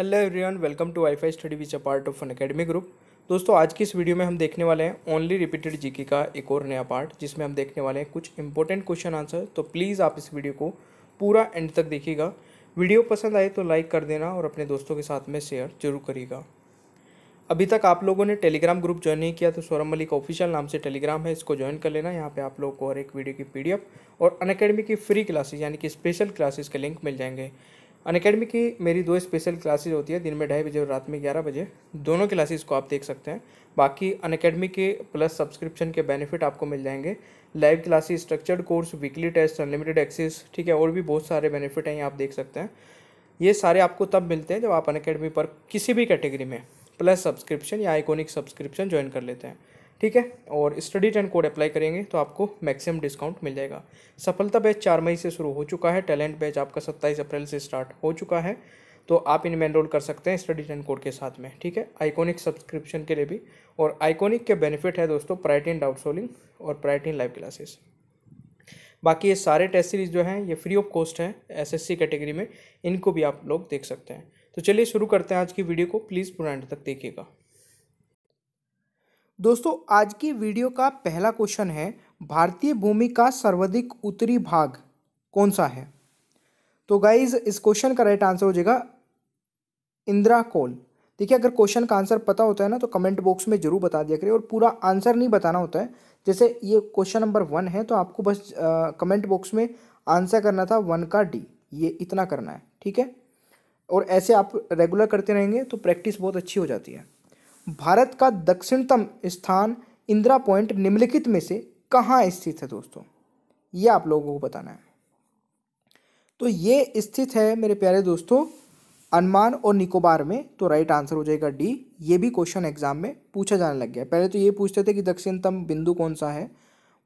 hello everyone welcome to Wifi study which a part of Unacademy group दोस्तों आज की इस video में हम देखने वाले हैं ओनली रिपीटेड जीके का एक और नया पार्ट जिसमें हम देखने वाले हैं कुछ इंपॉर्टेंट क्वेश्चन आंसर तो प्लीज़ आप इस वीडियो को पूरा एंड तक देखिएगा वीडियो पसंद आए तो लाइक कर देना और अपने दोस्तों के साथ में शेयर जरूर करिएगा अभी तक आप लोगों ने टेलीग्राम ग्रुप ज्वाइन नहीं किया तो सौरम मलिक ऑफिशियल नाम से टेलीग्राम है इसको ज्वाइन कर लेना यहाँ पे आप लोगों को हर एक वीडियो की पीडीएफ और अनअकेडमी की फ्री क्लासेस यानी कि स्पेशल क्लासेस के लिंक मिल जाएंगे अनकेडमी की मेरी दो स्पेशल क्लासेज होती है दिन में ढाई बजे और रात में ग्यारह बजे दोनों क्लासेज को आप देख सकते हैं बाकी अनकेडमी के प्लस सब्सक्रिप्शन के बेनिफिट आपको मिल जाएंगे live classes structured course weekly test unlimited access ठीक है और भी बहुत सारे बेनिफिट हैं आप देख सकते हैं ये सारे आपको तब मिलते हैं जब आप अनकेडमी पर किसी भी कैटेगरी में प्लस सब्सक्रिप्शन या आइकोनिक सब्सक्रिप्शन ज्वाइन कर लेते हैं ठीक है और स्टडी टेन कोड अप्लाई करेंगे तो आपको मैक्सिमम डिस्काउंट मिल जाएगा सफलता बैच चार मई से शुरू हो चुका है टैलेंट बैच आपका सत्ताईस अप्रैल से स्टार्ट हो चुका है तो आप इनमें एनरोल कर सकते हैं स्टडी टेन कोड के साथ में ठीक है आइकॉनिक सब्सक्रिप्शन के लिए भी और आइकॉनिक के बेनिफिट है दोस्तों प्राइटिन डाउट सोलिंग और प्राइटिन लाइव क्लासेस बाकी ये सारे टेस्ट सीरीज जो हैं ये फ्री ऑफ कॉस्ट हैं एसएससी कैटेगरी में इनको भी आप लोग देख सकते हैं तो चलिए शुरू करते हैं आज की वीडियो को प्लीज़ पूरा एंड तक देखिएगा दोस्तों आज की वीडियो का पहला क्वेश्चन है भारतीय भूमि का सर्वाधिक उत्तरी भाग कौन सा है तो गाइज इस क्वेश्चन का राइट आंसर हो जाएगा इंदिरा कौल देखिए अगर क्वेश्चन का आंसर पता होता है ना तो कमेंट बॉक्स में जरूर बता दिया करें और पूरा आंसर नहीं बताना होता है जैसे ये क्वेश्चन नंबर वन है तो आपको बस कमेंट बॉक्स में आंसर करना था वन का डी ये इतना करना है ठीक है और ऐसे आप रेगुलर करते रहेंगे तो प्रैक्टिस बहुत अच्छी हो जाती है भारत का दक्षिणतम स्थान इंदिरा पॉइंट निम्नलिखित में से कहाँ स्थित है दोस्तों ये आप लोगों को बताना है तो ये स्थित है मेरे प्यारे दोस्तों अनुमान और निकोबार में तो राइट आंसर हो जाएगा डी ये भी क्वेश्चन एग्जाम में पूछा जाने लग गया पहले तो ये पूछते थे कि दक्षिणतम बिंदु कौन सा है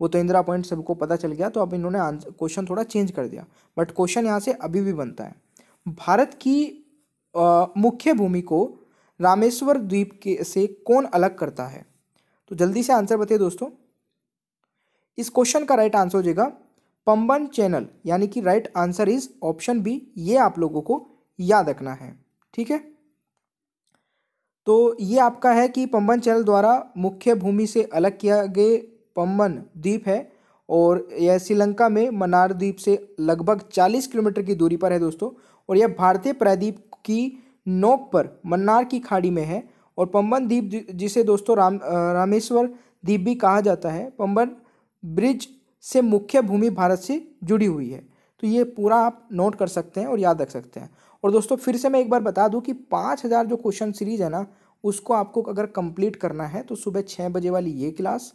वो तो इंदिरा पॉइंट सबको पता चल गया तो अब इन्होंने क्वेश्चन थोड़ा चेंज कर दिया बट क्वेश्चन यहाँ से अभी भी बनता है भारत की मुख्य भूमि को रामेश्वर द्वीप के से कौन अलग करता है तो जल्दी से आंसर बताइए दोस्तों इस क्वेश्चन का राइट आंसर हो जाएगा पंबन चैनल यानी कि right answer is option B ये आप लोगों को याद रखना है ठीक है तो ये आपका है कि पंबन चैनल द्वारा मुख्य भूमि से अलग किया गए पंबन द्वीप है और यह श्रीलंका में मनार द्वीप से लगभग 40 किलोमीटर की दूरी पर है दोस्तों और यह भारतीय प्रायद्वीप की नोक पर मन्नार की खाड़ी में है और पम्बन द्वीप जिसे दोस्तों राम रामेश्वर द्वीप भी कहा जाता है पम्बन ब्रिज से मुख्य भूमि भारत से जुड़ी हुई है तो ये पूरा आप नोट कर सकते हैं और याद रख सकते हैं और दोस्तों फिर से मैं एक बार बता दूं कि पाँच हज़ार जो क्वेश्चन सीरीज है ना उसको आपको अगर कंप्लीट करना है तो सुबह छः बजे वाली ये क्लास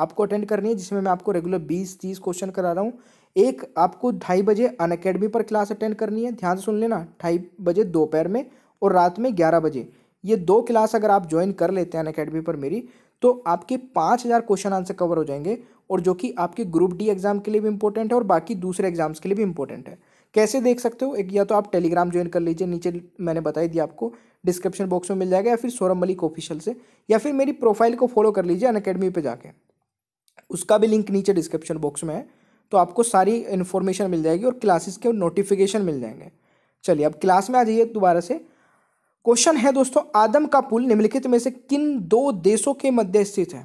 आपको अटेंड करनी है जिसमें मैं आपको रेगुलर बीस तीस क्वेश्चन करा रहा हूँ एक आपको ढाई बजे अन अकेडमी पर क्लास अटेंड करनी है ध्यान से सुन लेना ढाई बजे दोपहर में और रात में ग्यारह बजे ये दो क्लास अगर आप ज्वाइन कर लेते हैं अकेडमी पर मेरी तो आपके पाँच हज़ार क्वेश्चन आंसर कवर हो जाएंगे और जो कि आपके ग्रुप डी एग्ज़ाम के लिए भी इंपॉर्टेंट है और बाकी दूसरे एग्जाम्स के लिए भी इंपॉर्टेंट है कैसे देख सकते हो एक या तो आप टेलीग्राम ज्वाइन कर लीजिए नीचे मैंने बताई दिया आपको डिस्क्रिप्शन बॉक्स में मिल जाएगा या फिर सौरभ मलिक ऑफिशियल से या फिर मेरी प्रोफाइल को फॉलो कर लीजिए अन अकेडमी पर जाके उसका भी लिंक नीचे डिस्क्रिप्शन बॉक्स में है तो आपको सारी इन्फॉर्मेशन मिल जाएगी और क्लासेस के नोटिफिकेशन मिल जाएंगे चलिए अब क्लास में आ जाइए दोबारा से क्वेश्चन है दोस्तों आदम का पुल निम्नलिखित में से किन दो देशों के मध्य स्थित है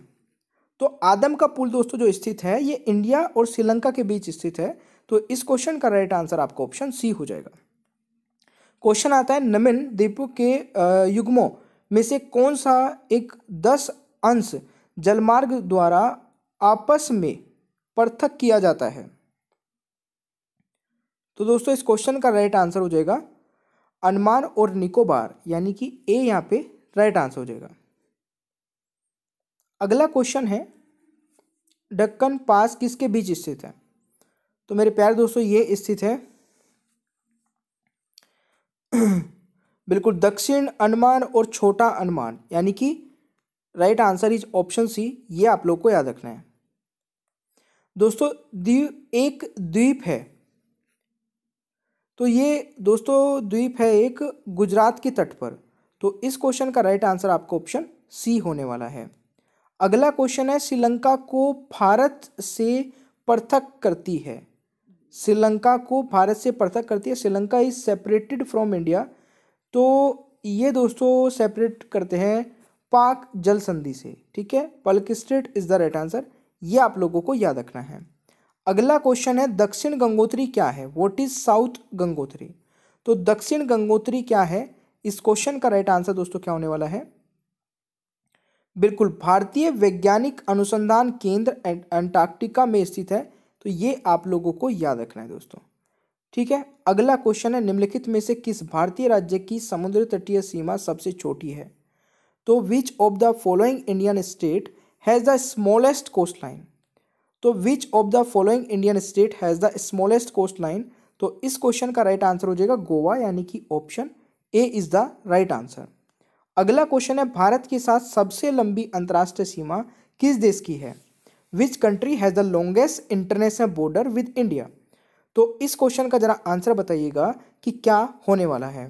तो आदम का पुल दोस्तों जो स्थित है ये इंडिया और श्रीलंका के बीच स्थित है तो इस क्वेश्चन का राइट आंसर आपका ऑप्शन सी हो जाएगा क्वेश्चन आता है नमिन द्वीपों के युग्मों में से कौन सा एक दस अंश जलमार्ग द्वारा आपस में पृथक किया जाता है तो दोस्तों इस क्वेश्चन का राइट आंसर हो जाएगा अनमान और निकोबार यानी कि ए यहाँ पे राइट आंसर हो जाएगा अगला क्वेश्चन है डक्कन पास किसके बीच स्थित है तो मेरे प्यारे दोस्तों ये स्थित है बिल्कुल दक्षिण अनुमान और छोटा अनुमान यानी कि right answer is option C ये आप लोग को याद रखना है दोस्तों द्वीप एक द्वीप है तो ये दोस्तों द्वीप है एक गुजरात के तट पर तो इस क्वेश्चन का राइट आंसर आपका ऑप्शन सी होने वाला है अगला क्वेश्चन है श्रीलंका को भारत से पृथक करती है श्रीलंका को भारत से पृथक करती है Sri Lanka is separated from India तो ये दोस्तों सेपरेट करते हैं पाक जल संधि से ठीक है Palk strait is the right answer ये आप लोगों को याद रखना है अगला क्वेश्चन है दक्षिण गंगोत्री क्या है वॉट इज साउथ गंगोत्री तो दक्षिण गंगोत्री क्या है इस क्वेश्चन का राइट आंसर दोस्तों क्या होने वाला है बिल्कुल भारतीय वैज्ञानिक अनुसंधान केंद्र अंटार्कटिका में स्थित है तो ये आप लोगों को याद रखना है दोस्तों ठीक है अगला क्वेश्चन है निम्नलिखित में से किस भारतीय राज्य की समुद्र तटीय सीमा सबसे छोटी है तो which of the following Indian state has the smallest coast line तो which of the following Indian state has the smallest coast line तो इस क्वेश्चन का राइट आंसर हो जाएगा गोवा यानी कि option A is the right answer अगला question है भारत के साथ सबसे लंबी अंतर्राष्ट्रीय सीमा किस देश की है which country has the longest international border with India तो इस क्वेश्चन का ज़रा आंसर बताइएगा कि क्या होने वाला है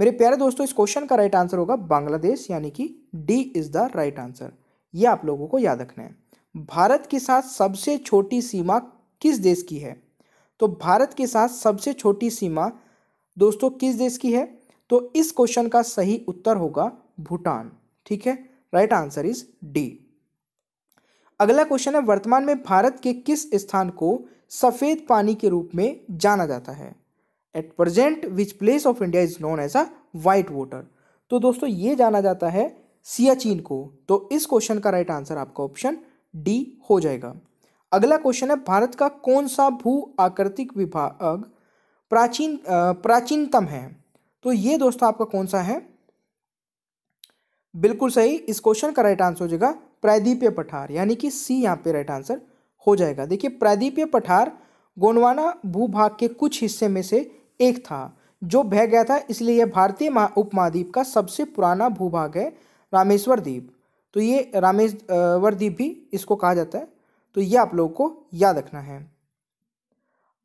मेरे प्यारे दोस्तों इस क्वेश्चन का राइट आंसर होगा बांग्लादेश यानी कि D is the right answer ये आप लोगों को याद रखना है भारत के साथ सबसे छोटी सीमा किस देश की है तो भारत के साथ सबसे छोटी सीमा दोस्तों किस देश की है तो इस क्वेश्चन का सही उत्तर होगा भूटान ठीक है राइट आंसर इज डी अगला क्वेश्चन है वर्तमान में भारत के किस स्थान को सफ़ेद पानी के रूप में जाना जाता है at present which place of India is known as a white water तो दोस्तों ये जाना जाता है सियाचिन को तो इस क्वेश्चन का राइट आंसर आपका ऑप्शन डी हो जाएगा अगला क्वेश्चन है भारत का कौन सा भू आकृतिक विभाग प्राचीन प्राचीनतम है तो ये दोस्तों आपका कौन सा है बिल्कुल सही इस क्वेश्चन का राइट आंसर हो जाएगा प्रायदीप्य पठार यानी कि सी यहाँ पे राइट आंसर हो जाएगा देखिए प्रायद्वीपीय पठार गोंडवाना भूभाग के कुछ हिस्से में से एक था जो बह गया था इसलिए यह भारतीय उपमहाद्वीप का सबसे पुराना भूभाग है रामेश्वर द्वीप तो ये रामेश द्वीप भी इसको कहा जाता है तो ये आप लोगों को याद रखना है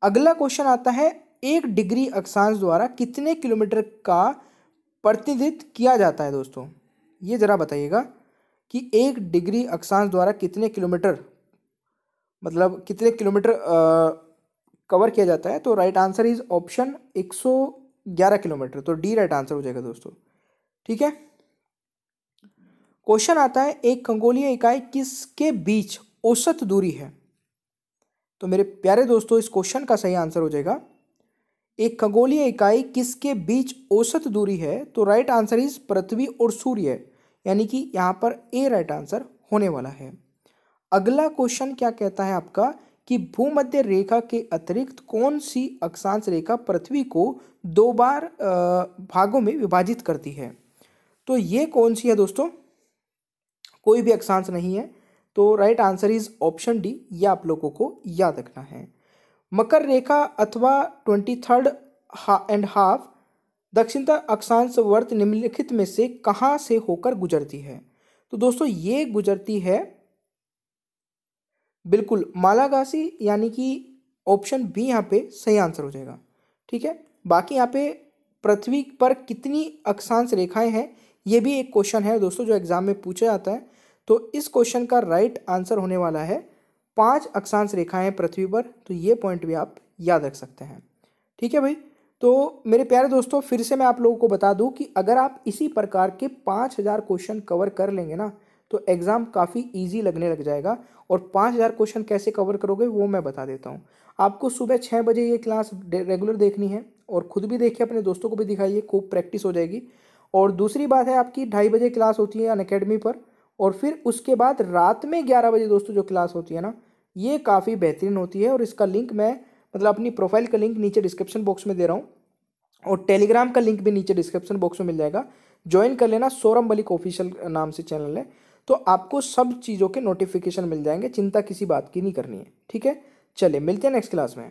अगला क्वेश्चन आता है एक डिग्री अक्षांश द्वारा कितने किलोमीटर का प्रतिनिधित्व किया जाता है दोस्तों ये ज़रा बताइएगा कि एक डिग्री अक्षांश द्वारा कितने किलोमीटर मतलब कितने किलोमीटर कवर किया जाता है तो right answer is option 111 kilometre तो डी राइट आंसर हो जाएगा दोस्तों ठीक है क्वेश्चन आता है एक खंगोलीय इकाई किसके बीच औसत दूरी है तो मेरे प्यारे दोस्तों इस क्वेश्चन का सही आंसर हो जाएगा एक खगोलीय इकाई किसके बीच औसत दूरी है तो राइट आंसर इज पृथ्वी और सूर्य यानी कि यहाँ पर ए राइट आंसर होने वाला है अगला क्वेश्चन क्या कहता है आपका कि भूमध्य रेखा के अतिरिक्त कौन सी अक्षांश रेखा पृथ्वी को दो बार भागों में विभाजित करती है तो ये कौन सी है दोस्तों कोई भी अक्षांश नहीं है तो right answer is option D ये आप लोगों को याद रखना है मकर रेखा अथवा ट्वेंटी थर्ड एंड हाफ दक्षिणता अक्षांश वर्त निम्नलिखित में से कहाँ से होकर गुजरती है तो दोस्तों ये गुजरती है बिल्कुल मालागासी यानी कि ऑप्शन बी यहाँ पे सही आंसर हो जाएगा ठीक है बाकी यहाँ पे पृथ्वी पर कितनी अक्षांश रेखाएं हैं ये भी एक क्वेश्चन है दोस्तों जो एग्ज़ाम में पूछा जाता है तो इस क्वेश्चन का राइट आंसर होने वाला है पांच अक्षांश रेखाएं पृथ्वी पर तो ये पॉइंट भी आप याद रख सकते हैं ठीक है भाई तो मेरे प्यारे दोस्तों फिर से मैं आप लोगों को बता दूं कि अगर आप इसी प्रकार के पाँच हज़ार क्वेश्चन कवर कर लेंगे ना तो एग्ज़ाम काफ़ी इजी लगने लग जाएगा और पाँच हज़ार क्वेश्चन कैसे कवर करोगे वो मैं बता देता हूँ आपको सुबह छः बजे ये क्लास रेगुलर देखनी है और ख़ुद भी देखिए अपने दोस्तों को भी दिखाइए खूब प्रैक्टिस हो जाएगी और दूसरी बात है आपकी ढाई बजे क्लास होती है अनकेडमी पर और फिर उसके बाद रात में ग्यारह बजे दोस्तों जो क्लास होती है ना ये काफ़ी बेहतरीन होती है और इसका लिंक मैं मतलब अपनी प्रोफाइल का लिंक नीचे डिस्क्रिप्शन बॉक्स में दे रहा हूँ और टेलीग्राम का लिंक भी नीचे डिस्क्रिप्शन बॉक्स में मिल जाएगा ज्वाइन कर लेना सोरम बलिक ऑफिशियल नाम से चैनल है तो आपको सब चीज़ों के नोटिफिकेशन मिल जाएंगे चिंता किसी बात की नहीं करनी है ठीक है चलिए मिलते हैं नेक्स्ट क्लास में